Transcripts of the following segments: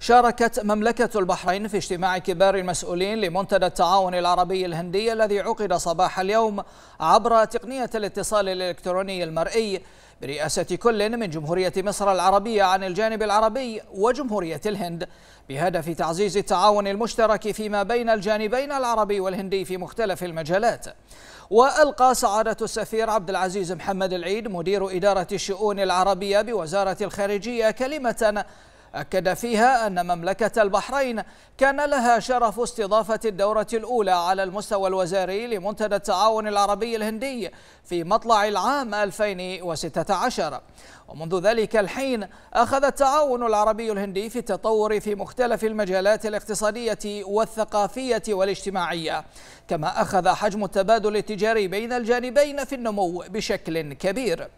شاركت مملكة البحرين في اجتماع كبار المسؤولين لمنتدى التعاون العربي الهندي الذي عقد صباح اليوم عبر تقنية الاتصال الإلكتروني المرئي برئاسة كل من جمهورية مصر العربية عن الجانب العربي وجمهورية الهند بهدف تعزيز التعاون المشترك فيما بين الجانبين العربي والهندي في مختلف المجالات وألقى سعادة السفير عبد العزيز محمد العيد مدير إدارة الشؤون العربية بوزارة الخارجية كلمة أكد فيها أن مملكة البحرين كان لها شرف استضافة الدورة الأولى على المستوى الوزاري لمنتدى التعاون العربي الهندي في مطلع العام 2016 ومنذ ذلك الحين أخذ التعاون العربي الهندي في التطور في مختلف المجالات الاقتصادية والثقافية والاجتماعية كما أخذ حجم التبادل التجاري بين الجانبين في النمو بشكل كبير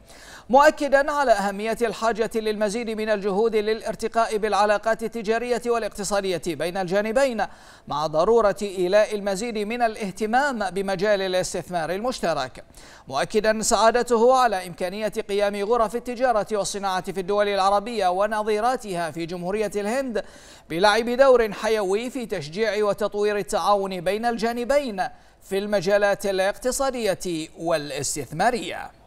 مؤكدا على أهمية الحاجة للمزيد من الجهود للارتقاء وخصائب العلاقات التجارية والاقتصادية بين الجانبين مع ضرورة إيلاء المزيد من الاهتمام بمجال الاستثمار المشترك مؤكدا سعادته على إمكانية قيام غرف التجارة والصناعة في الدول العربية ونظيراتها في جمهورية الهند بلعب دور حيوي في تشجيع وتطوير التعاون بين الجانبين في المجالات الاقتصادية والاستثمارية